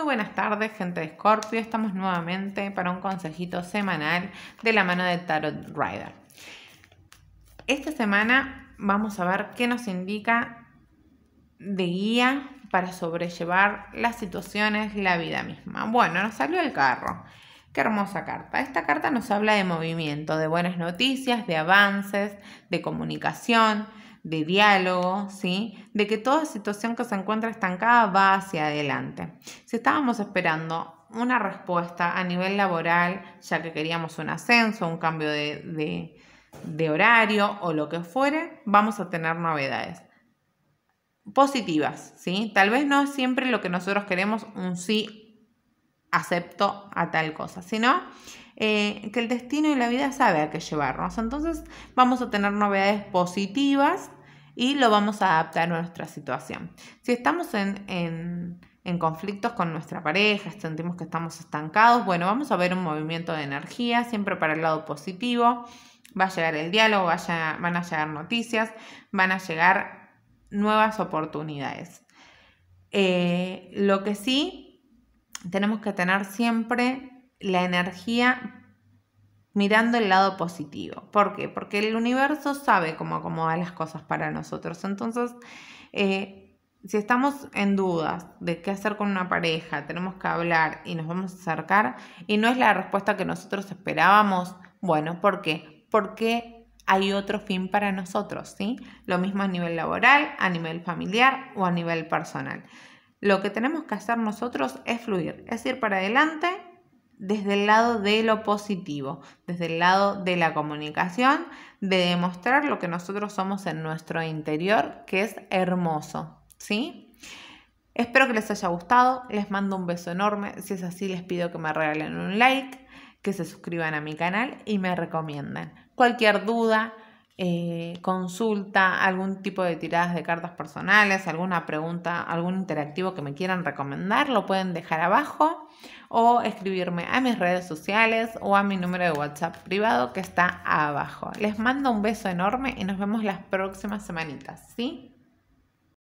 muy buenas tardes, gente de Scorpio. Estamos nuevamente para un consejito semanal de la mano de Tarot Rider. Esta semana vamos a ver qué nos indica de guía para sobrellevar las situaciones, la vida misma. Bueno, nos salió el carro. Qué hermosa carta. Esta carta nos habla de movimiento, de buenas noticias, de avances, de comunicación, de diálogo, ¿sí? De que toda situación que se encuentra estancada va hacia adelante. Si estábamos esperando una respuesta a nivel laboral, ya que queríamos un ascenso, un cambio de, horario o lo que fuere, vamos a tener novedades positivas, ¿sí? Tal vez no siempre lo que nosotros queremos, un sí, acepto a tal cosa, sino eh, que el destino y la vida sabe a qué llevarnos. Entonces vamos a tener novedades positivas y lo vamos a adaptar a nuestra situación. Si estamos en, conflictos con nuestra pareja, sentimos que estamos estancados, bueno, vamos a ver un movimiento de energía, siempre para el lado positivo. Va a llegar el diálogo, van a llegar noticias, van a llegar nuevas oportunidades. Eh, lo que sí tenemos que tener siempre la energía mirando el lado positivo. ¿Por qué? Porque el universo sabe cómo acomodar las cosas para nosotros. Entonces, eh, si estamos en dudas de qué hacer con una pareja, tenemos que hablar y nos vamos a acercar y no es la respuesta que nosotros esperábamos, bueno, ¿por qué? Porque hay otro fin para nosotros, ¿sí? Lo mismo a nivel laboral, a nivel familiar o a nivel personal. Lo que tenemos que hacer nosotros es fluir, es ir para adelante desde el lado de lo positivo, desde el lado de la comunicación, de demostrar lo que nosotros somos en nuestro interior, que es hermoso, ¿sí? Espero que les haya gustado, les mando un beso enorme, si es así les pido que me regalen un like, que se suscriban a mi canal y me recomienden Cualquier duda, eh, consulta, algún tipo de tiradas de cartas personales, alguna pregunta, algún interactivo que me quieran recomendar, lo pueden dejar abajo o escribirme a mis redes sociales o a mi número de WhatsApp privado que está abajo. Les mando un beso enorme y nos vemos las próximas semanitas, ¿sí?